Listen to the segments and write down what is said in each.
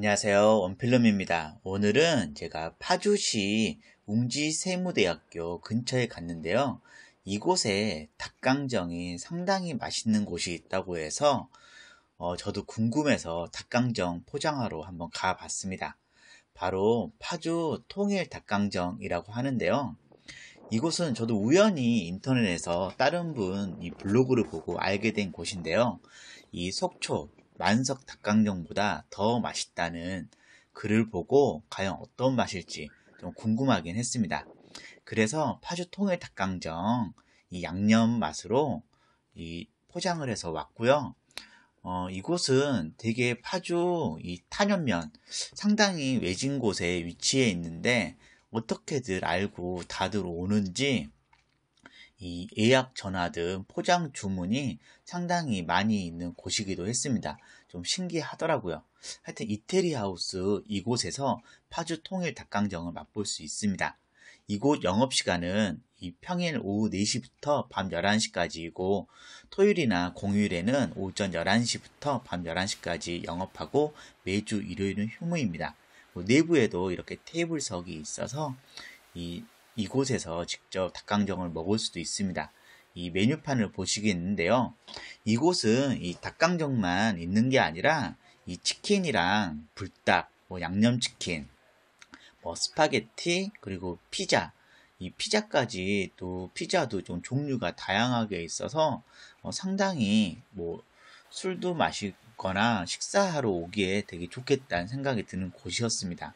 안녕하세요. 원필름입니다. 오늘은 제가 파주시 웅지세무대학교 근처에 갔는데요. 이곳에 닭강정이 상당히 맛있는 곳이 있다고 해서 어, 저도 궁금해서 닭강정 포장하러 한번 가봤습니다. 바로 파주 통일 닭강정이라고 하는데요. 이곳은 저도 우연히 인터넷에서 다른 분 이 블로그를 보고 알게 된 곳인데요. 이 속초 만석 닭강정보다 더 맛있다는 글을 보고 과연 어떤 맛일지 좀 궁금하긴 했습니다. 그래서 파주 통일 닭강정 이 양념 맛으로 이 포장을 해서 왔고요. 어, 이곳은 되게 파주 이 탄현면 상당히 외진 곳에 위치해 있는데 어떻게들 알고 다들 오는지 이 예약 전화 등 포장 주문이 상당히 많이 있는 곳이기도 했습니다. 좀 신기하더라고요. 하여튼 이태리 하우스 이곳에서 파주 통일 닭강정을 맛볼 수 있습니다. 이곳 영업시간은 이 평일 오후 4시부터 밤 11시까지이고 토요일이나 공휴일에는 오전 11시부터 밤 11시까지 영업하고 매주 일요일은 휴무입니다. 뭐 내부에도 이렇게 테이블석이 있어서 이 이곳에서 직접 닭강정을 먹을 수도 있습니다. 이 메뉴판을 보시겠는데요. 이곳은 이 닭강정만 있는 게 아니라 이 치킨이랑 불닭, 뭐 양념치킨, 뭐 스파게티, 그리고 피자, 이 피자까지 또 피자도 좀 종류가 다양하게 있어서 어 상당히 뭐 술도 마시거나 식사하러 오기에 되게 좋겠다는 생각이 드는 곳이었습니다.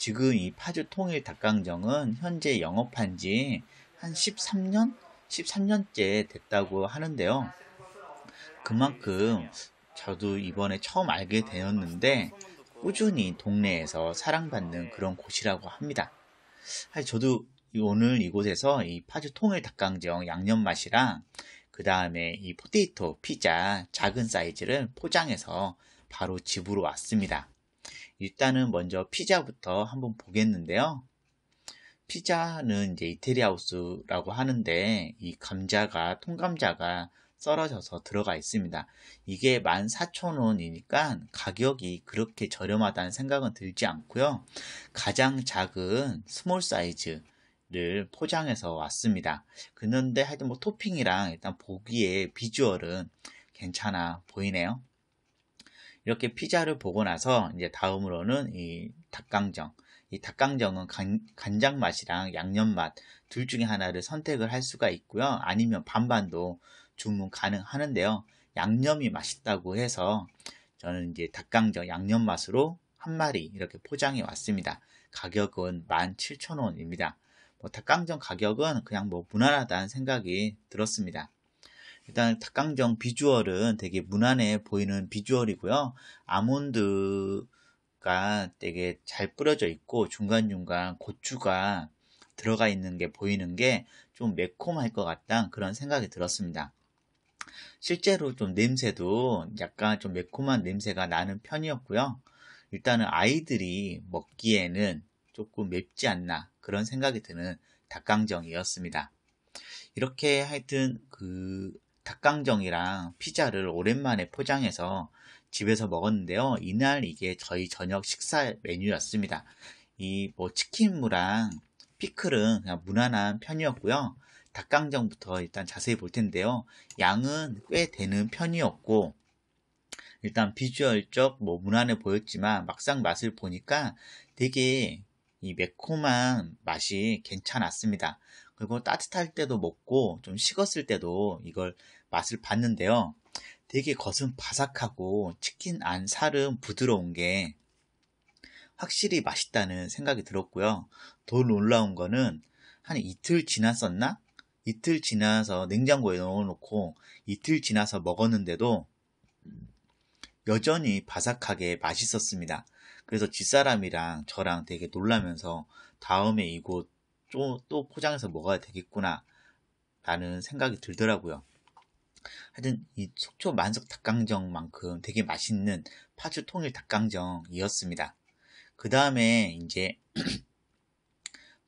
지금 이 파주 통일 닭강정은 현재 영업한 지 한 13년? 13년째 됐다고 하는데요. 그만큼 저도 이번에 처음 알게 되었는데 꾸준히 동네에서 사랑받는 그런 곳이라고 합니다. 사실 저도 오늘 이곳에서 이 파주 통일 닭강정 양념 맛이랑 그 다음에 이 포테이토 피자 작은 사이즈를 포장해서 바로 집으로 왔습니다. 일단은 먼저 피자부터 한번 보겠는데요. 피자는 이제 이태리 하우스라고 하는데 이 감자가 통감자가 썰어져서 들어가 있습니다. 이게 14,000원이니까 가격이 그렇게 저렴하다는 생각은 들지 않고요. 가장 작은 스몰 사이즈를 포장해서 왔습니다. 그런데 하여튼 뭐 토핑이랑 일단 보기에 비주얼은 괜찮아 보이네요. 이렇게 피자를 보고 나서 이제 다음으로는 이 닭강정. 이 닭강정은 간, 간장 맛이랑 양념 맛 둘 중에 하나를 선택을 할 수가 있고요. 아니면 반반도 주문 가능하는데요. 양념이 맛있다고 해서 저는 이제 닭강정 양념 맛으로 한 마리 이렇게 포장해 왔습니다. 가격은 17,000원입니다. 뭐 닭강정 가격은 그냥 뭐 무난하다는 생각이 들었습니다. 일단 닭강정 비주얼은 되게 무난해 보이는 비주얼이고요. 아몬드가 되게 잘 뿌려져 있고 중간중간 고추가 들어가 있는 게 보이는 게 좀 매콤할 것 같다는 그런 생각이 들었습니다. 실제로 좀 냄새도 약간 좀 매콤한 냄새가 나는 편이었고요. 일단은 아이들이 먹기에는 조금 맵지 않나 그런 생각이 드는 닭강정이었습니다. 이렇게 하여튼 그 닭강정이랑 피자를 오랜만에 포장해서 집에서 먹었는데요. 이날 이게 저희 저녁 식사 메뉴였습니다. 이 뭐 치킨무랑 피클은 그냥 무난한 편이었고요. 닭강정부터 일단 자세히 볼 텐데요. 양은 꽤 되는 편이었고 일단 비주얼적 뭐 무난해 보였지만 막상 맛을 보니까 되게 이 매콤한 맛이 괜찮았습니다. 그리고 따뜻할 때도 먹고 좀 식었을 때도 이걸 맛을 봤는데요. 되게 겉은 바삭하고 치킨 안 살은 부드러운 게 확실히 맛있다는 생각이 들었고요. 더 놀라운 거는 한 이틀 지났었나? 이틀 지나서 냉장고에 넣어놓고 이틀 지나서 먹었는데도 여전히 바삭하게 맛있었습니다. 그래서 집사람이랑 저랑 되게 놀라면서 다음에 이곳 또 포장해서 먹어야 되겠구나 라는 생각이 들더라고요. 하여튼 이 속초 만석 닭강정만큼 되게 맛있는 파주 통일 닭강정이었습니다. 그 다음에 이제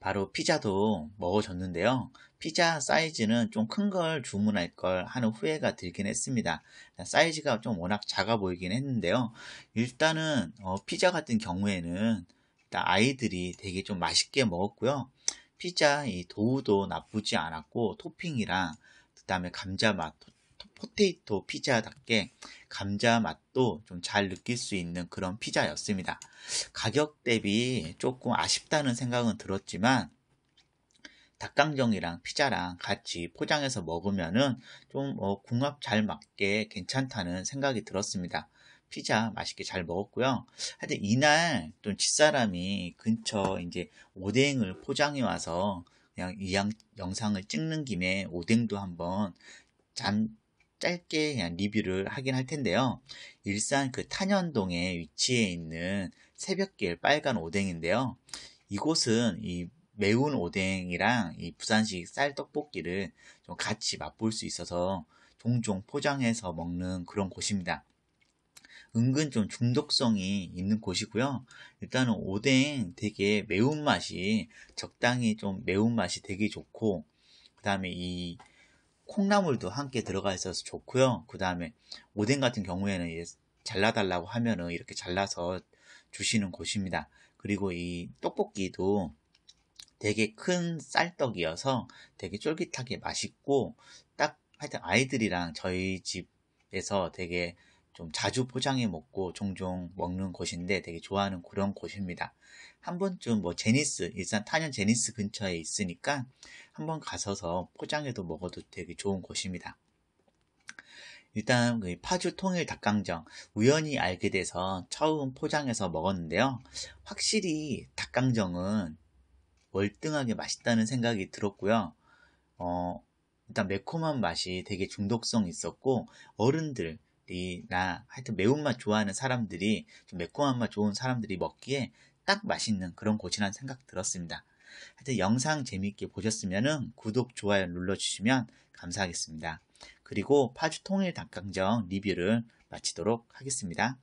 바로 피자도 먹어줬는데요. 피자 사이즈는 좀 큰 걸 주문할 걸 하는 후회가 들긴 했습니다. 사이즈가 좀 워낙 작아 보이긴 했는데요. 일단은 어, 피자 같은 경우에는 아이들이 되게 좀 맛있게 먹었고요. 피자 이 도우도 나쁘지 않았고 토핑이랑 그 다음에 감자맛, 포테이토 피자답게 감자 맛도 좀 잘 느낄 수 있는 그런 피자였습니다. 가격 대비 조금 아쉽다는 생각은 들었지만 닭강정이랑 피자랑 같이 포장해서 먹으면은 좀 어, 궁합 잘 맞게 괜찮다는 생각이 들었습니다. 피자 맛있게 잘 먹었고요. 하여튼 이날 또 집사람이 근처 이제 오뎅을 포장해 와서 그냥 이 영상을 찍는 김에 오뎅도 한번 잠 짧게 그냥 리뷰를 하긴 할 텐데요. 일산 그 탄현동에 위치해 있는 새벽길 빨간 오뎅인데요. 이곳은 이 매운 오뎅이랑 이 부산식 쌀떡볶이를 좀 같이 맛볼 수 있어서 종종 포장해서 먹는 그런 곳입니다. 은근 좀 중독성이 있는 곳이고요. 일단은 오뎅 되게 매운맛이 적당히 좀 매운맛이 되게 좋고 그 다음에 이 콩나물도 함께 들어가 있어서 좋고요. 그 다음에 오뎅 같은 경우에는 잘라달라고 하면은 이렇게 잘라서 주시는 곳입니다. 그리고 이 떡볶이도 되게 큰 쌀떡이어서 되게 쫄깃하게 맛있고 딱 하여튼 아이들이랑 저희 집에서 되게 좀 자주 포장해 먹고 종종 먹는 곳인데 되게 좋아하는 그런 곳입니다. 한 번쯤 뭐 제니스, 일산 탄현 제니스 근처에 있으니까 한번 가서서 포장해도 먹어도 되게 좋은 곳입니다. 일단 그 파주 통일 닭강정 우연히 알게 돼서 처음 포장해서 먹었는데요. 확실히 닭강정은 월등하게 맛있다는 생각이 들었고요. 어, 일단 매콤한 맛이 되게 중독성 있었고 어른들 사람들이나 하여튼 매운맛 좋아하는 사람들이 좀 매콤한 맛 좋은 사람들이 먹기에 딱 맛있는 그런 곳이란 생각 들었습니다. 하여튼 영상 재미있게 보셨으면 구독, 좋아요 눌러주시면 감사하겠습니다. 그리고 파주 통일 닭강정 리뷰를 마치도록 하겠습니다.